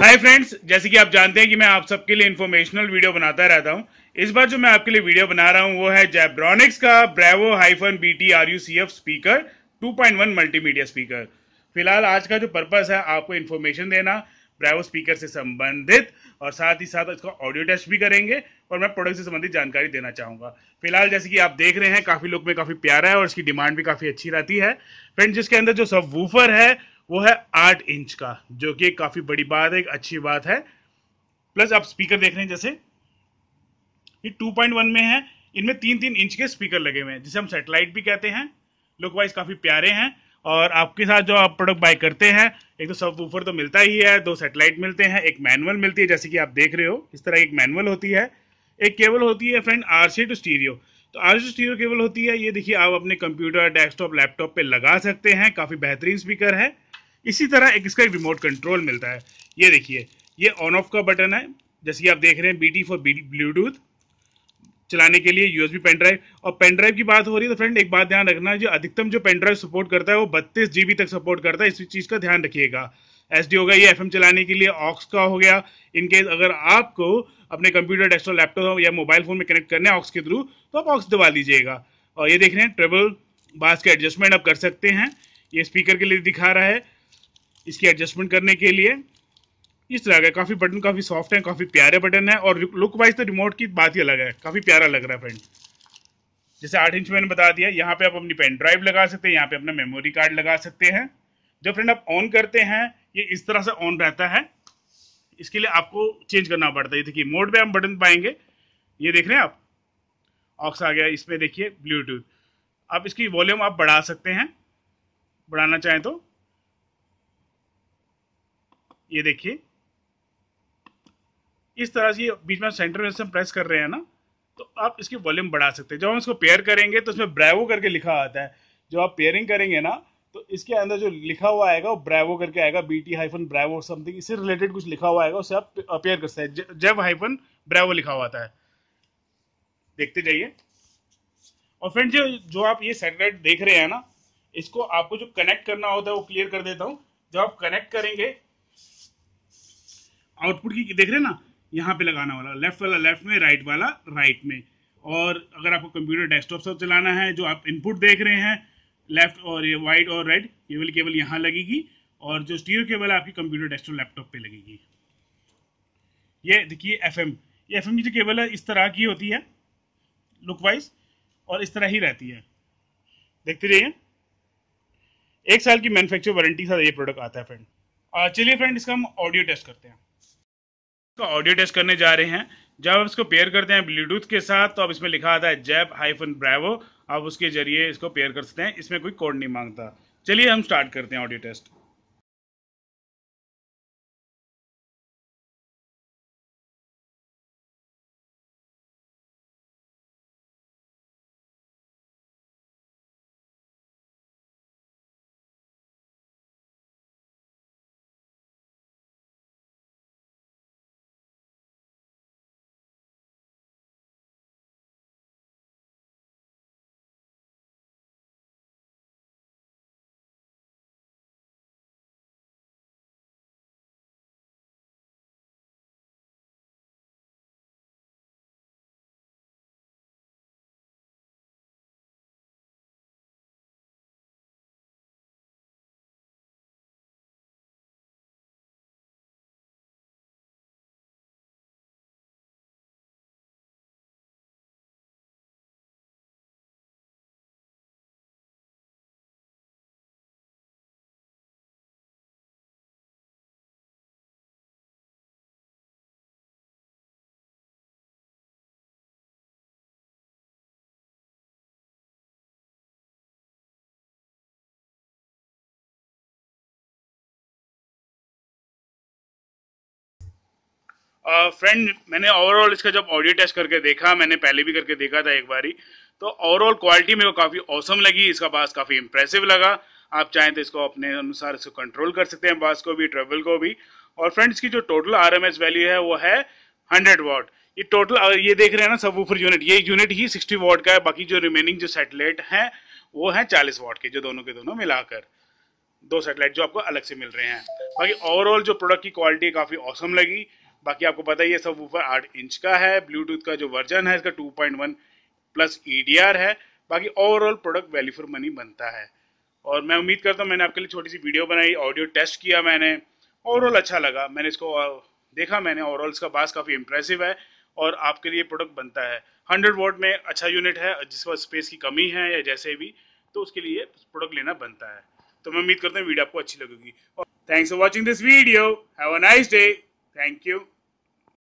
Hi friends जैसे कि आप जानते हैं कि मैं आप सबके लिए इन्फॉर्मेशनल वीडियो बनाता रहता हूं इस बार जो मैं आपके लिए वीडियो बना रहा हूं वो है जैब्रॉनिक्स का Bravo hyphen B T R U C F speaker 2.1 multimedia speaker फिलहाल आज का जो पर्पस है आपको इन्फॉर्मेशन देना ब्रेवो स्पीकर से संबंधित और साथ ही साथ इसका ऑडियो टेस्ट भी करेंगे और मैं प्रोडक्ट से संबंधित जानकारी देना चाहूंगा फिलहाल जैसे कि आप देख रहे हैं काफी लोग में काफी प्यारा है और इसकी डिमांड भी काफी अच्छी रहती है फ्रेंड जिसके अंदर जो सब वूफर है वो है आठ इंच का जो कि काफी बड़ी बात है एक अच्छी बात है प्लस आप स्पीकर देख रहे हैं जैसे ये 2.1 में है इनमें तीन तीन इंच के स्पीकर लगे हुए हैं जिसे हम सेटेलाइट भी कहते हैं लुक वाइज काफी प्यारे हैं और आपके साथ जो आप प्रोडक्ट बाय करते हैं एक तो सब ऊपर तो मिलता ही है दो सेटेलाइट मिलते हैं एक मैनुअल मिलती है जैसे कि आप देख रहे हो इस तरह एक मैनुअल होती है एक केबल होती है friend R C to stereo तो आर टू स्टीरियो केबल होती है ये देखिए आप अपने कंप्यूटर डेस्कटॉप लैपटॉप पे लगा सकते हैं काफ़ी बेहतरीन स्पीकर है इसी तरह एक इसका एक रिमोट कंट्रोल मिलता है ये देखिए ये ऑन ऑफ का बटन है जैसे कि आप देख रहे हैं बी टी फॉर ब्लूटूथ चलाने के लिए यूएसबी पेन ड्राइव और पेन ड्राइव की बात हो रही है तो फ्रेंड एक बात ध्यान रखना जो अधिकतम जो पेन ड्राइव सपोर्ट करता है वो बत्तीस जीबी तक सपोर्ट करता है इस चीज़ का ध्यान रखिएगा एस होगा ये एफ चलाने के लिए ऑक्स का हो गया इनकेस अगर आपको अपने कंप्यूटर डेस्कटॉप लैपटॉप या मोबाइल फोन में कनेक्ट करना है ऑक्स के थ्रू तो आप ऑक्स दबा लीजिएगा और ये देख रहे हैं ट्रेबल बास के एडजस्टमेंट आप कर सकते हैं ये स्पीकर के लिए दिखा रहा है इसकी एडजस्टमेंट करने के लिए इस तरह का काफ़ी बटन काफ़ी सॉफ्ट है काफ़ी प्यारे बटन है और लुक वाइज तो रिमोट की बात ही अलग है काफ़ी प्यारा लग रहा है फ्रेंड जैसे आठ इंच मैंने बता दिया यहाँ पे आप अपनी पेन ड्राइव लगा सकते हैं यहाँ पे अपना मेमोरी कार्ड लगा सकते हैं जब फ्रेंड आप ऑन करते हैं ये इस तरह से ऑन रहता है इसके लिए आपको चेंज करना पड़ता है देखिए मोड में हम बटन पाएंगे ये देख रहे हैं आप ऑक्स आ गया इसमें देखिए ब्लूटूथ आप इसकी वॉल्यूम आप बढ़ा सकते हैं बढ़ाना चाहें तो ये देखिए इस तरह से बीच में सेंटर में से हम प्रेस कर रहे हैं ना तो आप इसकी वॉल्यूम बढ़ा सकते हैं जब हम इसको पेयर करेंगे तो इसमें ब्रावो करके लिखा आता है जब आप पेयरिंग करेंगे ना तो इसके अंदर जो लिखा हुआ आएगा वो ब्रेवो करके आएगा B T hyphen Bravo something इससे रिलेटेड कुछ लिखा हुआ आएगा उससे आप पेयर कर सकते हैं जब हाइफन ब्रावो लिखा हुआ आता है देखते जाइए और फ्रेंड जो जो आप ये सैटेलाइट देख रहे हैं ना इसको आपको जो कनेक्ट करना होता है वो क्लियर कर देता हूँ जब आप कनेक्ट करेंगे आउटपुट की देख रहे ना यहाँ पे लगाना वाला लेफ्ट वाला लेफ्ट में राइट वाला राइट में और अगर आपको कंप्यूटर डेस्कटॉप से चलाना है जो आप इनपुट देख रहे हैं लेफ्ट और ये वाइट और रेड केबल केबल यहाँ लगेगी और जो स्टीरियो केबल आपकी कंप्यूटर डेस्कटॉप लैपटॉप पे लगेगी ये देखिए एफ एम ये एफ एम की जो केबल है इस तरह की होती है लुक वाइज और इस तरह ही रहती है देखते रहिए एक साल की मैन्युफैक्चर वारंटी के साथ ये प्रोडक्ट आता है फ्रेंड चलिए फ्रेंड इसका हम ऑडियो टेस्ट करते हैं का ऑडियो टेस्ट करने जा रहे हैं जब आप इसको पेयर करते हैं ब्लूटूथ के साथ तो अब इसमें लिखा आता है जैप हाइफन ब्रावो आप उसके जरिए इसको पेयर कर सकते हैं इसमें कोई कोड नहीं मांगता चलिए हम स्टार्ट करते हैं ऑडियो टेस्ट फ्रेंड uh, मैंने ओवरऑल इसका जब ऑडियो टेस्ट करके देखा मैंने पहले भी करके देखा था एक बारी तो ओवरऑल क्वालिटी मेरे को काफ़ी औसम लगी इसका बास काफ़ी इंप्रेसिव लगा आप चाहें तो इसको अपने अनुसार इसको कंट्रोल कर सकते हैं बास को भी ट्रेवल को भी और फ्रेंड की जो टोटल आर वैल्यू है वो है हंड्रेड वॉट ये टोटल ये देख रहे हैं ना सब यूनिट ये यूनिट ही सिक्सटी वॉट का है बाकी जो रिमेनिंग जो सेटेलाइट हैं वो है चालीस वॉट के जो दोनों के दोनों मिलाकर दो सेटेलाइट जो आपको अलग से मिल रहे हैं बाकी ओवरऑल जो प्रोडक्ट की क्वालिटी काफ़ी औसम लगी बाकी आपको पता ही है सब ऊपर आठ इंच का है ब्लूटूथ का जो वर्जन है इसका 2.1 प्लस ईडीआर e है बाकी overall product value for money बनता है और मैं उम्मीद करता हूँ मैंने आपके लिए छोटी सी वीडियो बनाई ऑडियो टेस्ट किया मैंने ओवरऑल अच्छा लगा मैंने इसको देखा मैंने ओवरऑल इसका बास काफ़ी इंप्रेसिव है और आपके लिए प्रोडक्ट बनता है हंड्रेड वोट में अच्छा यूनिट है जिस पर स्पेस की कमी है या जैसे भी तो उसके लिए प्रोडक्ट लेना बनता है तो मैं उम्मीद करता हूँ वीडियो आपको अच्छी लगेगी और thanks for watching this video have a nice day Thank you.